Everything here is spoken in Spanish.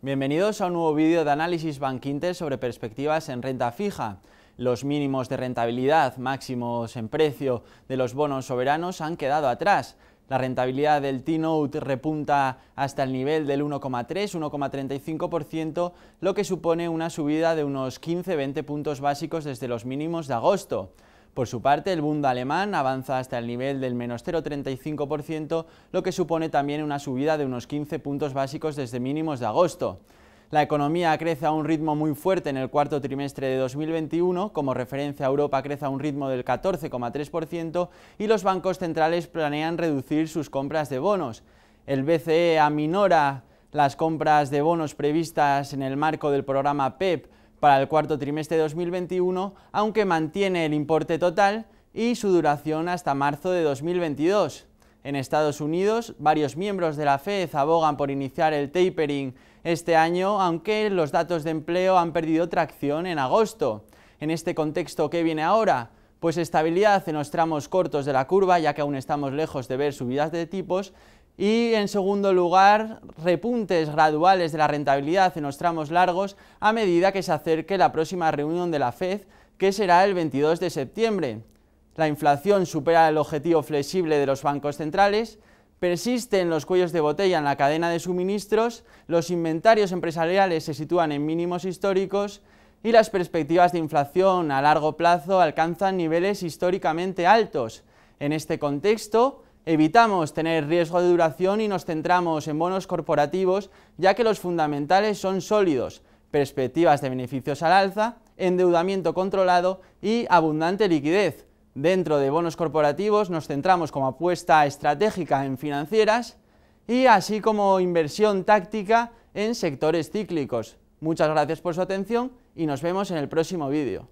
Bienvenidos a un nuevo vídeo de análisis Bankinter sobre perspectivas en renta fija. Los mínimos de rentabilidad, máximos en precio de los bonos soberanos han quedado atrás. La rentabilidad del T-Note repunta hasta el nivel del 1,3-1,35%, lo que supone una subida de unos 15-20 puntos básicos desde los mínimos de agosto. Por su parte, el Bund alemán avanza hasta el nivel del menos 0,35%, lo que supone también una subida de unos 15 puntos básicos desde mínimos de agosto. La economía crece a un ritmo muy fuerte en el cuarto trimestre de 2021, como referencia Europa crece a un ritmo del 14,3% y los bancos centrales planean reducir sus compras de bonos. El BCE aminora las compras de bonos previstas en el marco del programa PEP e para el cuarto trimestre de 2021, aunque mantiene el importe total y su duración hasta marzo de 2022. En Estados Unidos, varios miembros de la FED abogan por iniciar el tapering este año, aunque los datos de empleo han perdido tracción en agosto. En este contexto, ¿qué viene ahora? Pues estabilidad en los tramos cortos de la curva, ya que aún estamos lejos de ver subidas de tipos, y en segundo lugar, repuntes graduales de la rentabilidad en los tramos largos a medida que se acerque la próxima reunión de la FED, que será el 22 de septiembre. La inflación supera el objetivo flexible de los bancos centrales, persisten los cuellos de botella en la cadena de suministros, los inventarios empresariales se sitúan en mínimos históricos y las perspectivas de inflación a largo plazo alcanzan niveles históricamente altos. En este contexto, Evitamos tener riesgo de duración y nos centramos en bonos corporativos, ya que los fundamentales son sólidos, perspectivas de beneficios al alza, endeudamiento controlado y abundante liquidez. Dentro de bonos corporativos nos centramos como apuesta estratégica en financieras y así como inversión táctica en sectores cíclicos. Muchas gracias por su atención y nos vemos en el próximo vídeo.